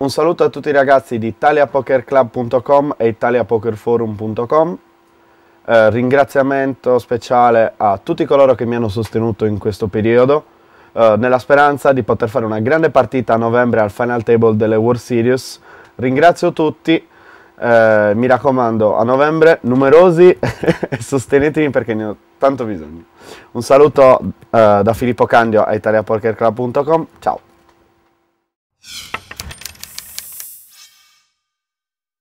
Un saluto a tutti i ragazzi di italiapokerclub.com e italiapokerforum.com. Eh, ringraziamento speciale a tutti coloro che mi hanno sostenuto in questo periodo, eh, nella speranza di poter fare una grande partita a novembre al final table delle World Series. Ringrazio tutti, eh, mi raccomando, a novembre numerosi e sostenetemi perché ne ho tanto bisogno. Un saluto eh, da Filippo Candio a italiapokerclub.com, ciao!